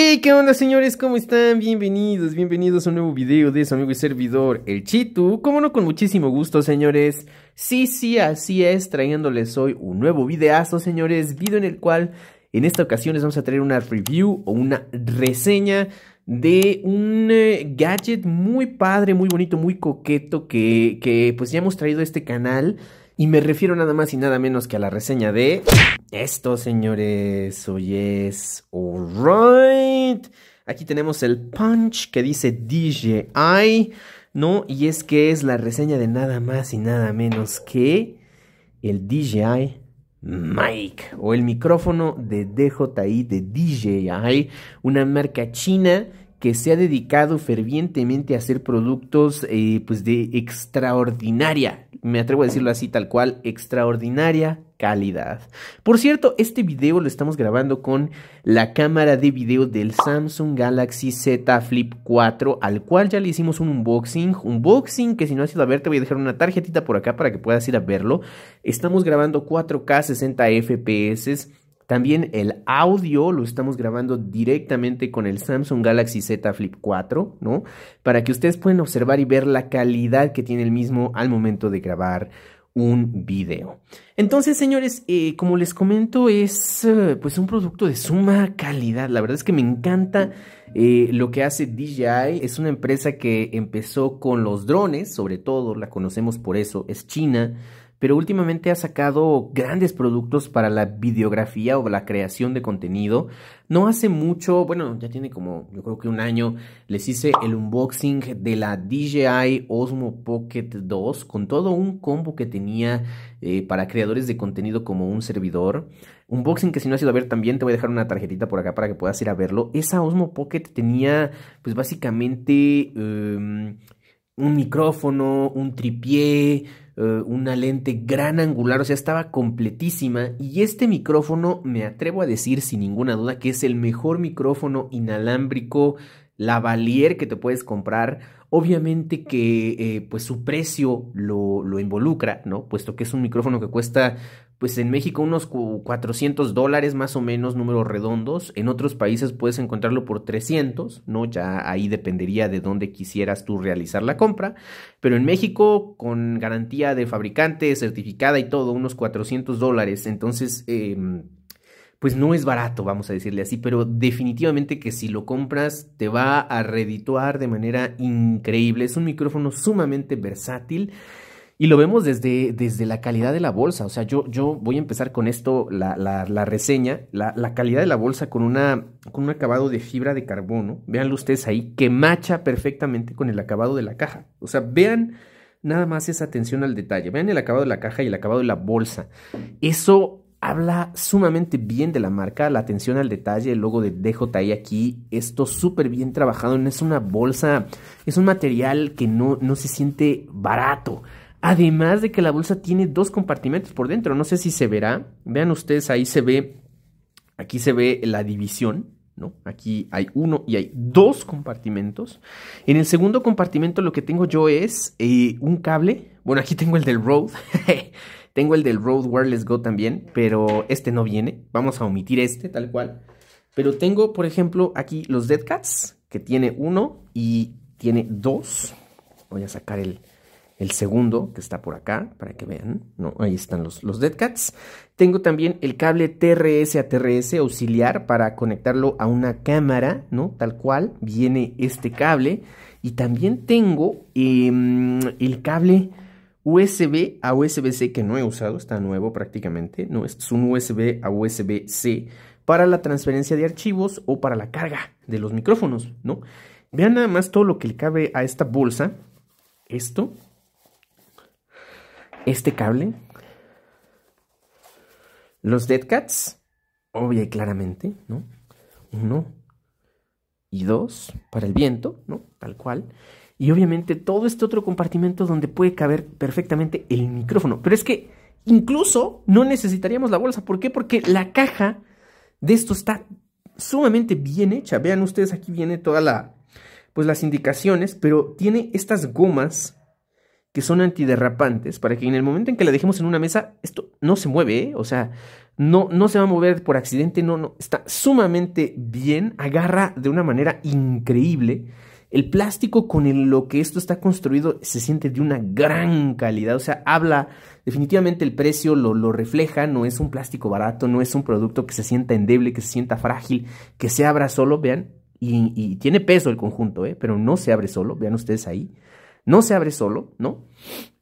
Hey, ¿qué onda señores? ¿Cómo están? Bienvenidos, bienvenidos a un nuevo video de su amigo y servidor, el Chitu. Como no, con muchísimo gusto, señores. Sí, sí, así es, trayéndoles hoy un nuevo videazo, señores. Video en el cual, en esta ocasión, les vamos a traer una review o una reseña de un eh, gadget muy padre, muy bonito, muy coqueto que, que pues ya hemos traído a este canal. Y me refiero nada más y nada menos que a la reseña de esto, señores. Hoy es alright. Aquí tenemos el punch que dice DJI, ¿no? Y es que es la reseña de nada más y nada menos que el DJI mic o el micrófono de DJI de DJI, una marca china que se ha dedicado fervientemente a hacer productos eh, pues de extraordinaria, me atrevo a decirlo así tal cual, extraordinaria calidad. Por cierto, este video lo estamos grabando con la cámara de video del Samsung Galaxy Z Flip 4, al cual ya le hicimos un unboxing, unboxing que si no has ido a ver te voy a dejar una tarjetita por acá para que puedas ir a verlo. Estamos grabando 4K 60 FPS también el audio lo estamos grabando directamente con el Samsung Galaxy Z Flip 4, ¿no? Para que ustedes puedan observar y ver la calidad que tiene el mismo al momento de grabar un video. Entonces, señores, eh, como les comento, es eh, pues un producto de suma calidad. La verdad es que me encanta eh, lo que hace DJI. Es una empresa que empezó con los drones, sobre todo, la conocemos por eso, es China pero últimamente ha sacado grandes productos para la videografía o la creación de contenido. No hace mucho, bueno, ya tiene como yo creo que un año, les hice el unboxing de la DJI Osmo Pocket 2 con todo un combo que tenía eh, para creadores de contenido como un servidor. Unboxing que si no has ido a ver también te voy a dejar una tarjetita por acá para que puedas ir a verlo. Esa Osmo Pocket tenía pues básicamente em, un micrófono, un tripié, eh, una lente gran angular, o sea, estaba completísima y este micrófono me atrevo a decir sin ninguna duda que es el mejor micrófono inalámbrico Lavalier que te puedes comprar, obviamente que eh, pues su precio lo, lo involucra, ¿no? Puesto que es un micrófono que cuesta pues en México unos 400 dólares más o menos, números redondos. En otros países puedes encontrarlo por 300, ¿no? Ya ahí dependería de dónde quisieras tú realizar la compra. Pero en México, con garantía de fabricante, certificada y todo, unos 400 dólares. Entonces, em, pues no es barato, vamos a decirle así, pero definitivamente que si lo compras te va a redituar de manera increíble. Es un micrófono sumamente versátil y lo vemos desde, desde la calidad de la bolsa. O sea, yo, yo voy a empezar con esto, la, reseña, la, calidad de la bolsa con, una, con un acabado de fibra de carbono. Veanlo ustedes ahí, que macha perfectamente con el acabado de la caja. O sea, vean nada más esa atención al detalle. Vean el acabado de la caja y el acabado de la bolsa. Eso habla sumamente bien de la marca, la atención al detalle, el logo de DJI aquí, esto súper bien trabajado, no es una bolsa, es un material que no, no se siente barato, Además de que la bolsa tiene dos compartimentos por dentro. No sé si se verá. Vean ustedes, ahí se ve, aquí se ve la división. ¿no? Aquí hay uno y hay dos compartimentos. En el segundo compartimento lo que tengo yo es eh, un cable. Bueno, aquí tengo el del Rode. tengo el del Rode Wireless Go también, pero este no viene. Vamos a omitir este tal cual. Pero tengo, por ejemplo, aquí los dead cats, que tiene uno y tiene dos. Voy a sacar el, el segundo que está por acá, para que vean, ¿no? ahí están los, los Dead Cats. Tengo también el cable TRS a TRS auxiliar para conectarlo a una cámara, ¿no? Tal cual viene este cable. Y también tengo em, el cable USB a USB-C que no he usado, está nuevo prácticamente, no, es un USB a USB-C para la transferencia de archivos o para la carga de los micrófonos, ¿no? Vean nada más todo lo que le cabe a esta bolsa. Esto, este cable. Los Deadcats, obvio y claramente, ¿no? Uno y dos para el viento, ¿no? Tal cual. Y obviamente todo este otro compartimento donde puede caber perfectamente el micrófono. Pero es que incluso no necesitaríamos la bolsa. ¿Por qué? Porque la caja de esto está sumamente bien hecha. Vean ustedes, aquí viene toda la, pues las indicaciones, pero tiene estas gomas que son antiderrapantes para que en el momento en que la dejemos en una mesa, esto no se mueve, ¿eh? o sea, no, no se va a mover por accidente, no, no, está sumamente bien, agarra de una manera increíble. El plástico con el, lo que esto está construido se siente de una gran calidad, o sea, habla, definitivamente el precio lo, lo refleja, no es un plástico barato, no es un producto que se sienta endeble, que se sienta frágil, que se abra solo, vean, y, y tiene peso el conjunto, ¿eh? pero no se abre solo, vean ustedes ahí no se abre solo, ¿no?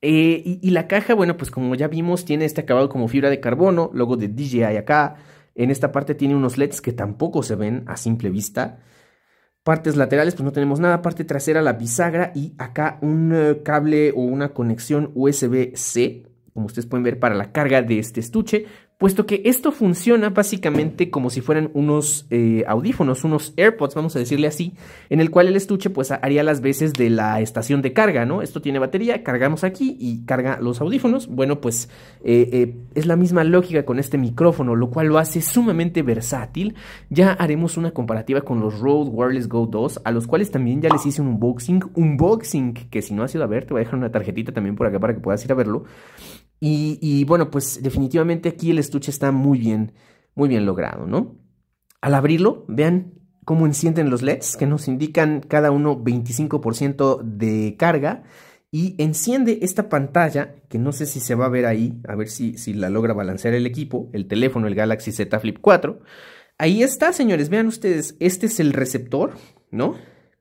Eh, y, la caja, bueno, pues como ya vimos, tiene este acabado como fibra de carbono, Luego de DJI acá. En esta parte tiene unos LEDs que tampoco se ven a simple vista. Partes laterales, pues no tenemos nada. Parte trasera, la bisagra y acá un eh, cable o una conexión USB-C, como ustedes pueden ver, para la carga de este estuche puesto que esto funciona básicamente como si fueran unos eh, audífonos, unos AirPods, vamos a decirle así, en el cual el estuche pues haría las veces de la estación de carga, ¿no? Esto tiene batería, cargamos aquí y carga los audífonos. Bueno, pues eh, eh, es la misma lógica con este micrófono, lo cual lo hace sumamente versátil. Ya haremos una comparativa con los Rode Wireless Go 2, a los cuales también ya les hice un unboxing, unboxing que si no has ido a ver, te voy a dejar una tarjetita también por acá para que puedas ir a verlo. Y, bueno, pues definitivamente aquí el estuche está muy bien, muy bien logrado, ¿no? Al abrirlo, vean cómo encienden los LEDs que nos indican cada uno 25% de carga y enciende esta pantalla que no sé si se va a ver ahí, a ver si, si la logra balancear el equipo, el teléfono, el Galaxy Z Flip 4. Ahí está, señores, vean ustedes, este es el receptor, ¿no?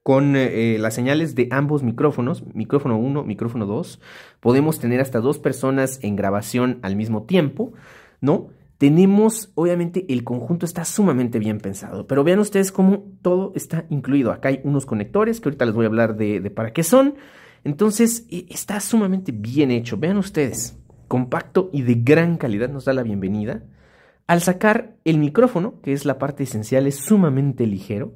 Con eh, eh, las señales de ambos micrófonos, micrófono 1, micrófono 2, podemos tener hasta dos personas en grabación al mismo tiempo, ¿no? Tenemos, obviamente, el conjunto está sumamente bien pensado, pero vean ustedes cómo todo está incluido. Acá hay unos conectores que ahorita les voy a hablar de, de para qué son. Entonces, e, está sumamente bien hecho. Vean ustedes, compacto y de gran calidad nos da la bienvenida. Al sacar el micrófono, que es la parte esencial, es sumamente ligero.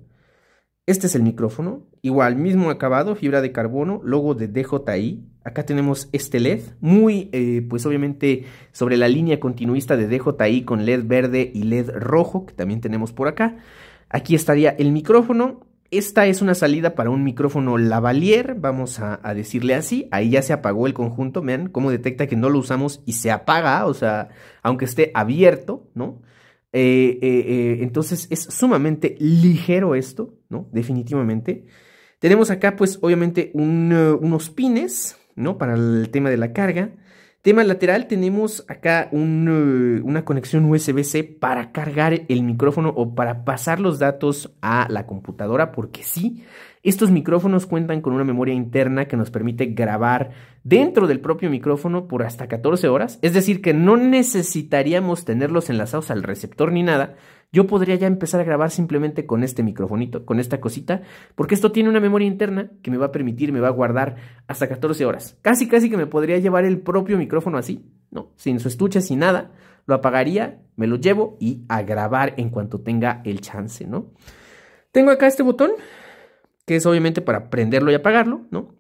Este es el micrófono, igual, mismo acabado, fibra de carbono, logo de DJI. Acá tenemos este LED, muy, eh, pues obviamente, sobre la línea continuista de DJI con LED verde y LED rojo, que también tenemos por acá. Aquí estaría el micrófono. Esta es una salida para un micrófono lavalier, vamos a, a decirle así. Ahí ya se apagó el conjunto, vean cómo detecta que no lo usamos y se apaga, o sea, aunque esté abierto, ¿no? Eh, eh, eh, entonces es sumamente ligero esto, ¿no? Definitivamente. Tenemos acá, pues, obviamente, unos pines, ¿no? Para el tema de la carga. Tema lateral, tenemos acá eh, una conexión USB-C para cargar el micrófono o para pasar los datos a la computadora, porque sí, estos micrófonos cuentan con una memoria interna que nos permite grabar dentro del propio micrófono por hasta 14 horas, es decir, que no necesitaríamos tenerlos enlazados al receptor ni nada, yo podría ya empezar a grabar simplemente con este microfonito, con esta cosita, porque esto tiene una memoria interna que me va a permitir, me va a guardar hasta 14 horas. Casi, casi que me podría llevar el propio micrófono así, ¿no? Sin su estuche, sin nada. Lo apagaría, me lo llevo y a grabar en cuanto tenga el chance, ¿no? Tengo acá este botón, que es obviamente para prenderlo y apagarlo, ¿no?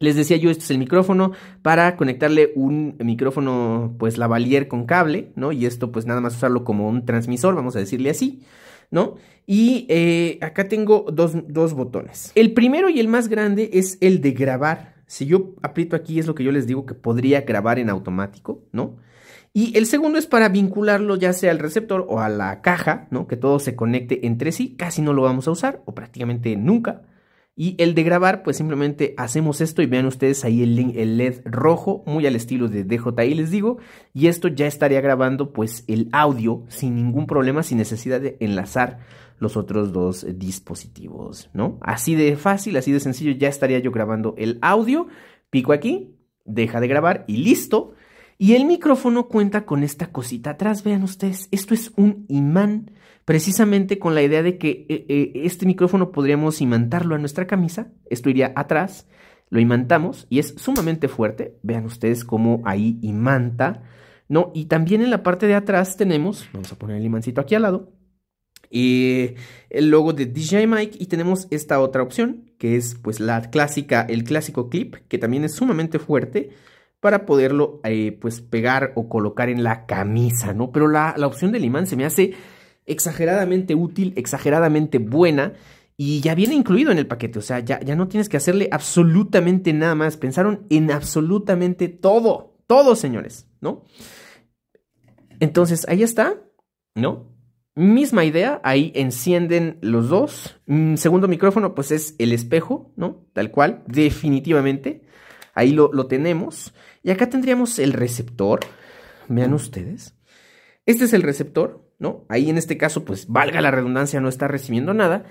Les decía yo, este es el micrófono para conectarle un micrófono, pues lavalier con cable, ¿no? Y esto, pues nada más usarlo como un transmisor, vamos a decirle así, ¿no? Y eh, acá tengo dos, dos botones. El primero y el más grande es el de grabar. Si yo aprieto aquí es lo que yo les digo que podría grabar en automático, ¿no? Y el segundo es para vincularlo ya sea al receptor o a la caja, ¿no? Que todo se conecte entre sí. Casi no lo vamos a usar o prácticamente nunca. Y el de grabar, pues simplemente hacemos esto y vean ustedes ahí el, el LED rojo, muy al estilo de DJI les digo. Y esto ya estaría grabando pues el audio sin ningún problema, sin necesidad de enlazar los otros dos dispositivos, ¿no? Así de fácil, así de sencillo, ya estaría yo grabando el audio. Pico aquí, deja de grabar y listo. Y el micrófono cuenta con esta cosita atrás, vean ustedes, esto es un imán precisamente con la idea de que eh, eh, este micrófono podríamos imantarlo a nuestra camisa, esto iría atrás, lo imantamos y es sumamente fuerte, vean ustedes cómo ahí imanta, ¿no? Y también en la parte de atrás tenemos, vamos a poner el imancito aquí al lado, y eh, el logo de DJ Mike y tenemos esta otra opción que es pues la clásica, el clásico clip que también es sumamente fuerte para poderlo pues pegar o colocar en la camisa, ¿no? Pero la, la opción del imán se me hace exageradamente útil, exageradamente buena y ya viene incluido en el paquete. O sea, ya, ya no tienes que hacerle absolutamente nada más. Pensaron en absolutamente todo, todo, señores, ¿no? Entonces, ahí está, ¿no? Misma idea, ahí encienden los dos. Mm, segundo micrófono, pues es el espejo, ¿no? Tal cual, definitivamente. Ahí lo, lo tenemos. Y acá tendríamos el receptor. Vean mm. ustedes. Este es el receptor, ¿no? Ahí en este caso, pues valga la redundancia, no está recibiendo nada.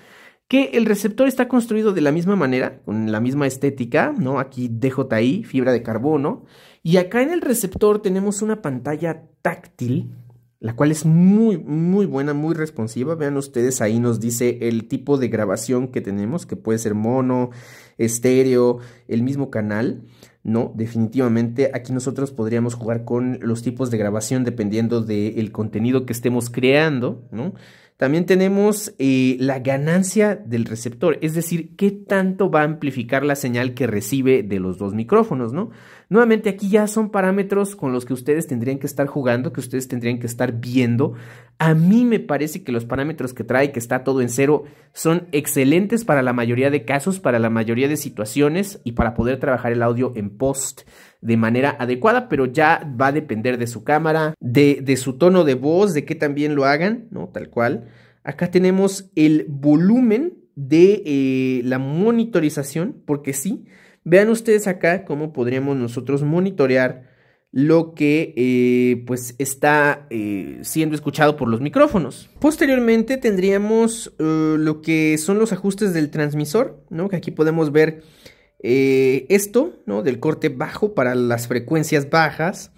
Que el receptor está construido de la misma manera, con la misma estética, ¿no? Aquí DJI, fibra de carbono. Y acá en el receptor tenemos una pantalla táctil, la cual es muy, muy buena, muy responsiva. Vean ustedes, ahí nos dice el tipo de grabación que tenemos, que puede ser mono, estéreo, el mismo canal. No, definitivamente aquí nosotros podríamos jugar con los tipos de grabación dependiendo del contenido que estemos creando, ¿no? También tenemos eh, la ganancia del receptor, es decir, qué tanto va a amplificar la señal que recibe de los dos micrófonos, ¿no? Nuevamente aquí ya son parámetros con los que ustedes tendrían que estar jugando, que ustedes tendrían que estar viendo. A mí me parece que los parámetros que trae, que está todo en cero, son excelentes para la mayoría de casos, para la mayoría de situaciones y para poder trabajar el audio en post de manera adecuada, pero ya va a depender de su cámara, de, su tono de voz, de que también lo hagan, ¿no? Tal cual. Acá tenemos el volumen de eh, la monitorización, porque sí, vean ustedes acá cómo podríamos nosotros monitorear lo que eh, pues está eh, siendo escuchado por los micrófonos. Posteriormente tendríamos lo que son los ajustes del transmisor, ¿no? que aquí podemos ver eh, esto, ¿no? Del corte bajo para las frecuencias bajas.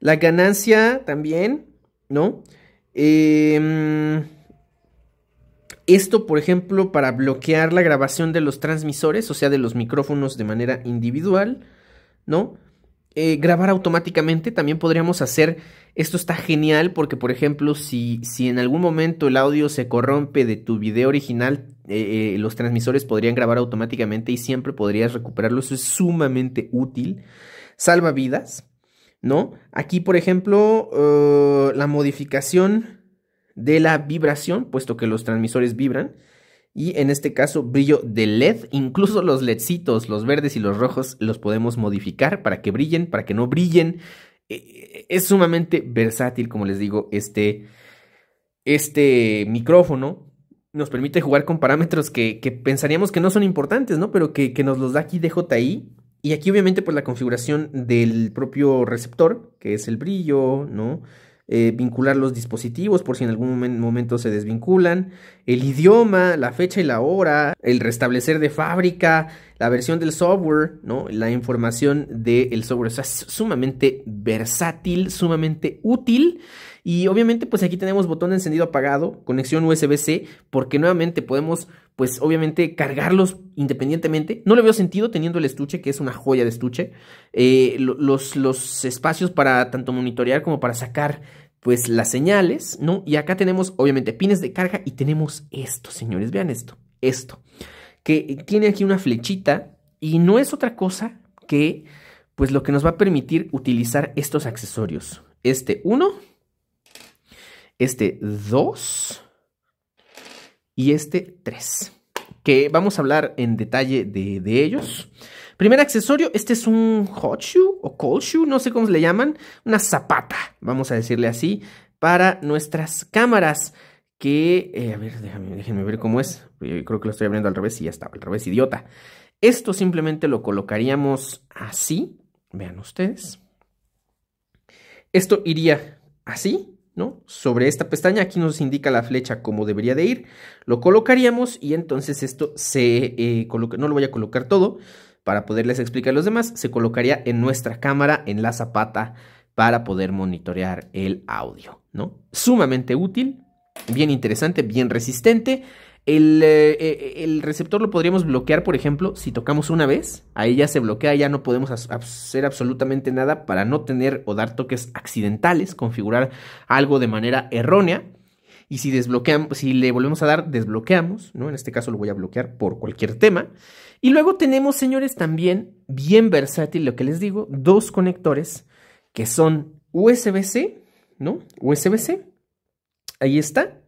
La ganancia también, ¿no? Em, esto, por ejemplo, para bloquear la grabación de los transmisores, o sea, de los micrófonos de manera individual, ¿no? Eh, grabar automáticamente, también podríamos hacer esto está genial porque, por ejemplo, si, si en algún momento el audio se corrompe de tu video original, eh, eh, los transmisores podrían grabar automáticamente y siempre podrías recuperarlo. Eso es sumamente útil. Salva vidas, ¿no? Aquí, por ejemplo, eh, la modificación de la vibración, puesto que los transmisores vibran. Y en este caso, brillo de LED, incluso los LEDcitos, los verdes y los rojos, los podemos modificar para que brillen, para que no brillen. Es sumamente versátil, como les digo, este, este micrófono. Nos permite jugar con parámetros que, pensaríamos que no son importantes, ¿no? Pero que, nos los da aquí DJI. Y aquí obviamente pues la configuración del propio receptor, que es el brillo, ¿no? Eh, vincular los dispositivos por si en algún momento se desvinculan, el idioma, la fecha y la hora, el restablecer de fábrica, la versión del software, ¿no? La información del software. O sea, es sumamente versátil, sumamente útil. Y obviamente, pues aquí tenemos botón de encendido apagado, conexión USB-C, porque nuevamente podemos, pues obviamente, cargarlos independientemente. No le veo sentido teniendo el estuche, que es una joya de estuche. Eh, los, los espacios para tanto monitorear como para sacar pues las señales, ¿no? Y acá tenemos obviamente pines de carga y tenemos esto, señores, vean esto, esto, que tiene aquí una flechita y no es otra cosa que pues lo que nos va a permitir utilizar estos accesorios. Este 1, este 2 y este 3, que vamos a hablar en detalle de, de ellos. Primer accesorio, este es un hot shoe o cold shoe, no sé cómo se le llaman, una zapata, vamos a decirle así, para nuestras cámaras. Que, eh, a ver, déjame, déjenme ver cómo es. Yo creo que lo estoy abriendo al revés y ya estaba, al revés, idiota. Esto simplemente lo colocaríamos así, vean ustedes. Esto iría así, ¿no? Sobre esta pestaña, aquí nos indica la flecha cómo debería de ir. Lo colocaríamos y entonces esto se eh, coloca, no lo voy a colocar todo, para poderles explicar a los demás, se colocaría en nuestra cámara, en la zapata, para poder monitorear el audio, ¿no? Sumamente útil, bien interesante, bien resistente. El, eh, eh, receptor lo podríamos bloquear, por ejemplo, si tocamos una vez, ahí ya se bloquea, ya no podemos hacer absolutamente nada para no tener o dar toques accidentales, configurar algo de manera errónea. Y si desbloqueamos, si le volvemos a dar, desbloqueamos, ¿no? En este caso lo voy a bloquear por cualquier tema. Y luego tenemos, señores, también bien versátil lo que les digo, dos conectores que son USB-C, ¿no? USB-C. Ahí está,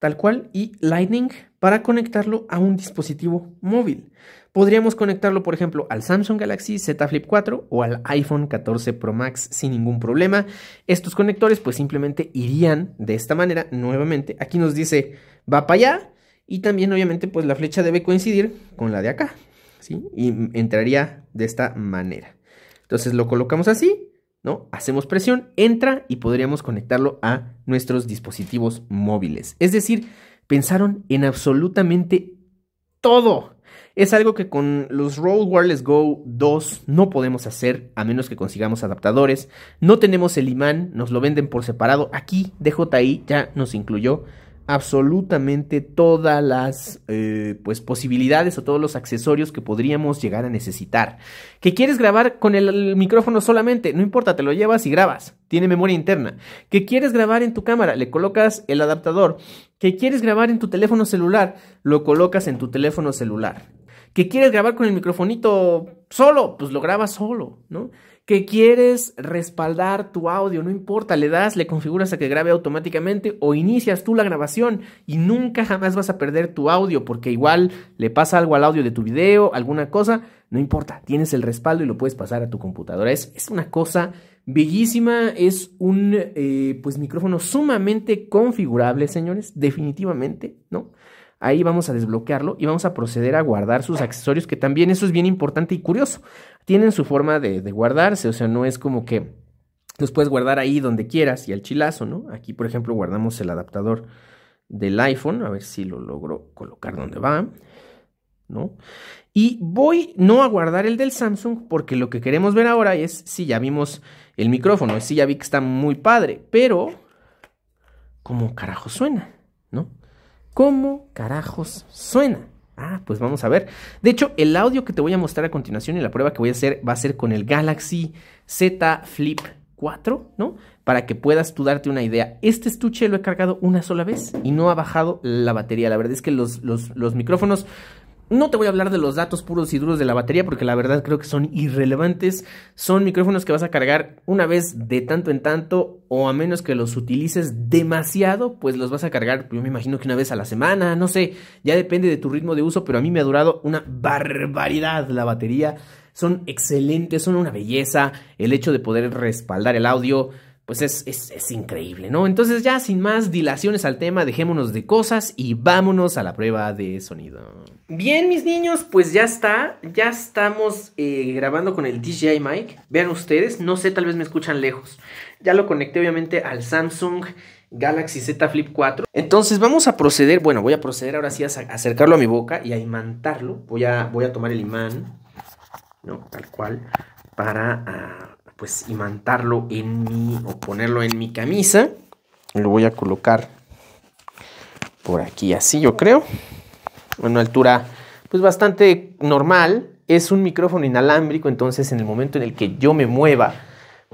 tal cual, y Lightning para conectarlo a un dispositivo móvil. Podríamos conectarlo, por ejemplo, al Samsung Galaxy Z Flip 4 o al iPhone 14 Pro Max sin ningún problema. Estos conectores pues simplemente irían de esta manera nuevamente. Aquí nos dice, va para allá, y también obviamente pues la flecha debe coincidir con la de acá, ¿sí? Y entraría de esta manera. Entonces lo colocamos así, ¿no? Hacemos presión, entra y podríamos conectarlo a nuestros dispositivos móviles. Es decir, pensaron en absolutamente todo. Es algo que con los Roll Wireless Go 2 no podemos hacer a menos que consigamos adaptadores. No tenemos el imán, nos lo venden por separado. Aquí DJI ya nos incluyó absolutamente todas las eh, pues posibilidades o todos los accesorios que podríamos llegar a necesitar. Que quieres grabar con el, micrófono solamente, no importa, te lo llevas y grabas, tiene memoria interna. Que quieres grabar en tu cámara, le colocas el adaptador. Que quieres grabar en tu teléfono celular, lo colocas en tu teléfono celular. Que quieres grabar con el microfonito solo, pues lo grabas solo, ¿no? que quieres respaldar tu audio, no importa, le das, le configuras a que grabe automáticamente o inicias tú la grabación y nunca jamás vas a perder tu audio porque igual le pasa algo al audio de tu video, alguna cosa, no importa, tienes el respaldo y lo puedes pasar a tu computadora. Es, una cosa bellísima, es un eh, pues micrófono sumamente configurable, señores, definitivamente, ¿no? Ahí vamos a desbloquearlo y vamos a proceder a guardar sus accesorios, que también eso es bien importante y curioso. Tienen su forma de, guardarse, o sea, no es como que los puedes guardar ahí donde quieras y al chilazo, ¿no? Aquí, por ejemplo, guardamos el adaptador del iPhone, a ver si lo logro colocar donde va, ¿no? Y voy no a guardar el del Samsung porque lo que queremos ver ahora es si ya vimos el micrófono, si ya vi que está muy padre, pero ¿cómo carajo suena? ¿No? ¿Cómo carajos suena? Ah, pues vamos a ver. De hecho, el audio que te voy a mostrar a continuación y la prueba que voy a hacer va a ser con el Galaxy Z Flip 4, ¿no? Para que puedas tú darte una idea. Este estuche lo he cargado una sola vez y no ha bajado la batería. La verdad es que los, los micrófonos no te voy a hablar de los datos puros y duros de la batería porque la verdad creo que son irrelevantes. Son micrófonos que vas a cargar una vez de tanto en tanto o a menos que los utilices demasiado, pues los vas a cargar, yo me imagino que una vez a la semana, no sé, ya depende de tu ritmo de uso, pero a mí me ha durado una barbaridad la batería. Son excelentes, son una belleza, el hecho de poder respaldar el audio, pues es, increíble, ¿no? Entonces ya sin más dilaciones al tema, dejémonos de cosas y vámonos a la prueba de sonido. Bien, mis niños, pues ya está, ya estamos eh, grabando con el DJI mic. Vean ustedes, no sé, tal vez me escuchan lejos. Ya lo conecté obviamente al Samsung Galaxy Z Flip 4. Entonces vamos a proceder, bueno, voy a proceder ahora sí a acercarlo a mi boca y a imantarlo. Voy a, voy a tomar el imán, ¿no? Tal cual, para... Ah, pues imantarlo en mi o ponerlo en mi camisa. Lo voy a colocar por aquí así, yo creo. en una altura pues bastante normal. Es un micrófono inalámbrico, entonces en el momento en el que yo me mueva,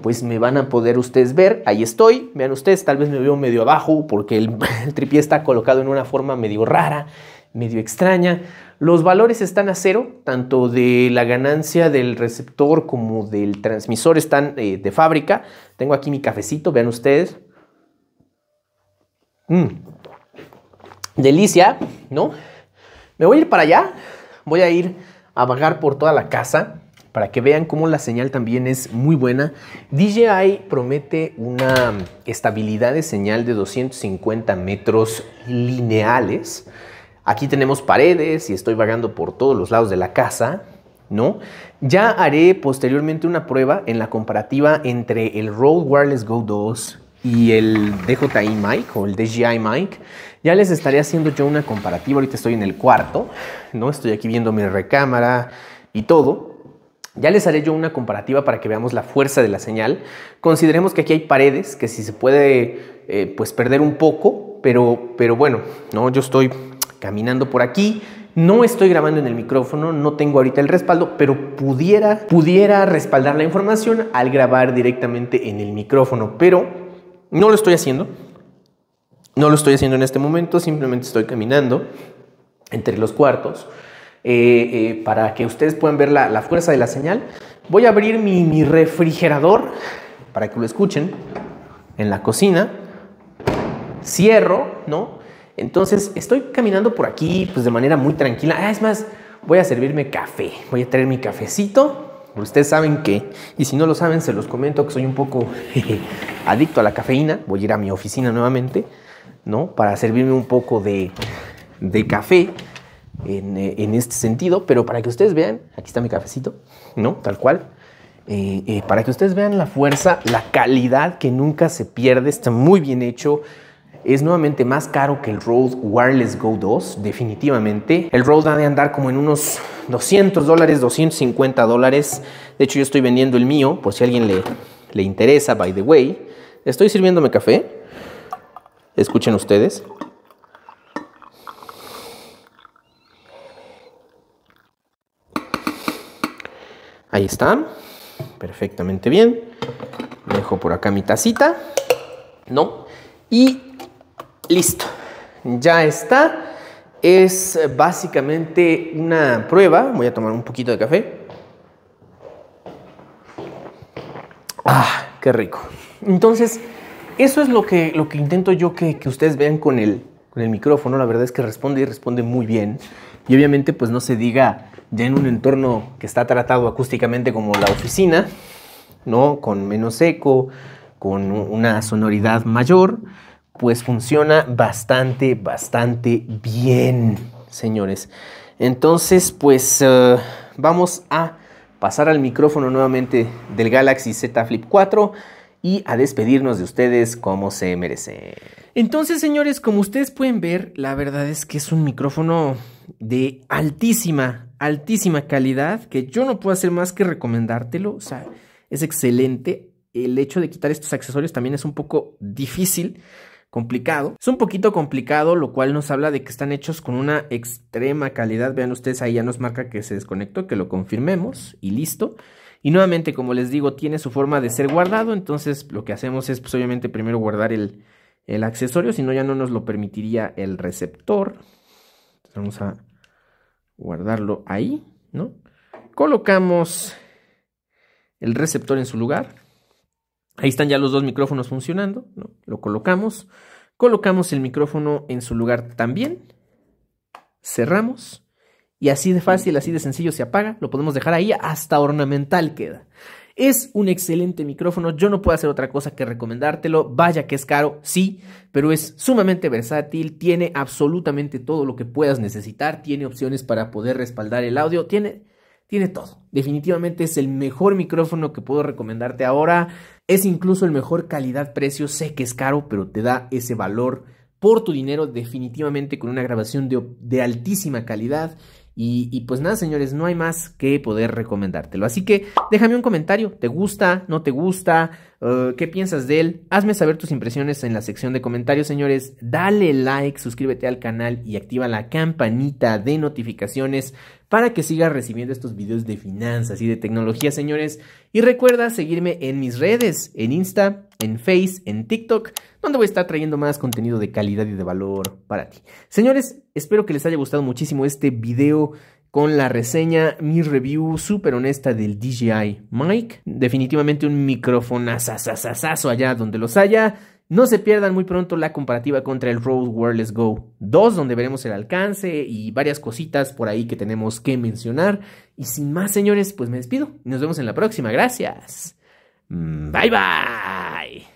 pues me van a poder ustedes ver. Ahí estoy, vean ustedes, tal vez me veo medio abajo porque el, el tripié está colocado en una forma medio rara, medio extraña los valores están a cero, tanto de la ganancia del receptor como del transmisor están eh, de fábrica. Tengo aquí mi cafecito, vean ustedes. Mm. Delicia, ¿no? Me voy a ir para allá, voy a ir a vagar por toda la casa para que vean cómo la señal también es muy buena. DJI promete una estabilidad de señal de 250 metros lineales aquí tenemos paredes y estoy vagando por todos los lados de la casa, ¿no? Ya haré posteriormente una prueba en la comparativa entre el Rode Wireless Go 2 y el DJI Mic o el DJI Mic. Ya les estaré haciendo yo una comparativa. Ahorita estoy en el cuarto, ¿no? Estoy aquí viendo mi recámara y todo. Ya les haré yo una comparativa para que veamos la fuerza de la señal. Consideremos que aquí hay paredes que si se puede eh, pues perder un poco, pero, pero bueno, ¿no? yo estoy caminando por aquí. No estoy grabando en el micrófono, no tengo ahorita el respaldo, pero pudiera, pudiera respaldar la información al grabar directamente en el micrófono, pero no lo estoy haciendo. No lo estoy haciendo en este momento, simplemente estoy caminando entre los cuartos eh, eh, para que ustedes puedan ver la, fuerza de la señal. Voy a abrir mi, mi refrigerador para que lo escuchen en la cocina. Cierro, ¿no? Entonces estoy caminando por aquí pues de manera muy tranquila. Ah, es más, voy a servirme café. Voy a traer mi cafecito. Ustedes saben que, y si no lo saben, se los comento que soy un poco adicto a la cafeína. Voy a ir a mi oficina nuevamente, ¿no? Para servirme un poco de, café eh, en, este sentido. Pero para que ustedes vean, aquí está mi cafecito, ¿no? Tal cual. Eh, eh, para que ustedes vean la fuerza, la calidad que nunca se pierde, está muy bien hecho es nuevamente más caro que el Rode Wireless Go 2, definitivamente. El Rode ha de andar como en unos 200 dólares, 250 dólares. De hecho, yo estoy vendiendo el mío, por si a alguien le, le interesa, by the way. Estoy sirviéndome café. Escuchen ustedes. Ahí está. Perfectamente bien. Dejo por acá mi tacita. ¿No? Y Listo, ya está. Es básicamente una prueba. Voy a tomar un poquito de café. Ah, qué rico. Entonces, eso es lo que, lo que intento yo que, ustedes vean con el, con el micrófono. La verdad es que responde y responde muy bien. Y obviamente, pues no se diga ya en un entorno que está tratado acústicamente como la oficina, ¿no? Con menos eco, con una sonoridad mayor pues funciona bastante, bastante bien, señores. Entonces, pues eh, vamos a pasar al micrófono nuevamente del Galaxy Z Flip 4 y a despedirnos de ustedes como se merece. Entonces, señores, como ustedes pueden ver, la verdad es que es un micrófono de altísima, altísima calidad que yo no puedo hacer más que recomendártelo. O sea, es excelente. El hecho de quitar estos accesorios también es un poco difícil complicado. Es un poquito complicado, lo cual nos habla de que están hechos con una extrema calidad. Vean ustedes, ahí ya nos marca que se desconectó, que lo confirmemos y listo. Y nuevamente, como les digo, tiene su forma de ser guardado, entonces lo que hacemos es pues, obviamente primero guardar el, el accesorio, si no ya no nos lo permitiría el receptor. Entonces, vamos a guardarlo ahí, ¿no? Colocamos el receptor en su lugar. Ahí están ya los dos micrófonos funcionando, Lo colocamos. Colocamos el micrófono en su lugar también. Cerramos. Y así de fácil, así de sencillo se apaga. Lo podemos dejar ahí hasta ornamental queda. Es un excelente micrófono. Yo no puedo hacer otra cosa que recomendártelo. Vaya que es caro, sí, pero es sumamente versátil. Tiene absolutamente todo lo que puedas necesitar. Tiene opciones para poder respaldar el audio. Tiene tiene todo. Definitivamente es el mejor micrófono que puedo recomendarte ahora. Es incluso el mejor calidad-precio. Sé que es caro, pero te da ese valor por tu dinero definitivamente con una grabación de, de altísima calidad y, pues nada, señores, no hay más que poder recomendártelo. Así que déjame un comentario. ¿Te gusta? ¿No te gusta? Eh, ¿Qué piensas de él? Hazme saber tus impresiones en la sección de comentarios, señores. Dale like, suscríbete al canal y activa la campanita de notificaciones para que sigas recibiendo estos videos de finanzas y de tecnología, señores. Y recuerda seguirme en mis redes, en Insta, en Face, en TikTok donde voy a estar trayendo más contenido de calidad y de valor para ti. Señores, espero que les haya gustado muchísimo este video con la reseña, mi review súper honesta del DJI Mic. Definitivamente un micrófono asasasaso allá donde los haya. No se pierdan muy pronto la comparativa contra el Rode Wireless Go 2, donde veremos el alcance y varias cositas por ahí que tenemos que mencionar. Y sin más, señores, pues me despido. Nos vemos en la próxima. Gracias. Bye bye.